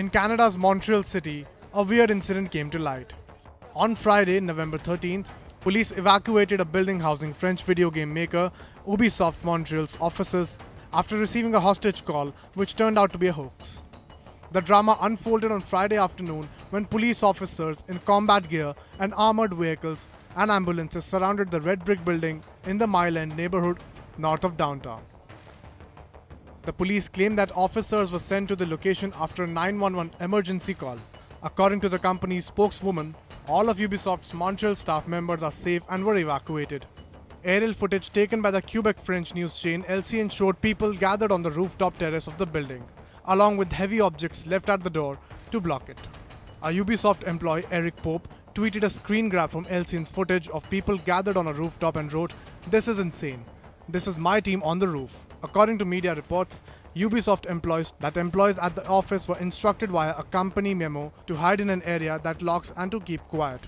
in Canada's Montreal city, a weird incident came to light. On Friday, November 13th, police evacuated a building housing French video game maker Ubisoft Montreal's offices after receiving a hostage call which turned out to be a hoax. The drama unfolded on Friday afternoon when police officers in combat gear and armored vehicles and ambulances surrounded the red brick building in the Mile End neighborhood north of downtown. The police claim that officers were sent to the location after a 911 emergency call. According to the company's spokeswoman, all of Ubisoft's Montreal staff members are safe and were evacuated. Aerial footage taken by the Quebec French news chain LCN showed people gathered on the rooftop terrace of the building, along with heavy objects left at the door to block it. A Ubisoft employee, Eric Pope, tweeted a screen grab from LCN's footage of people gathered on a rooftop and wrote, This is insane. This is my team on the roof. According to media reports, Ubisoft employees that employees at the office were instructed via a company memo to hide in an area that locks and to keep quiet.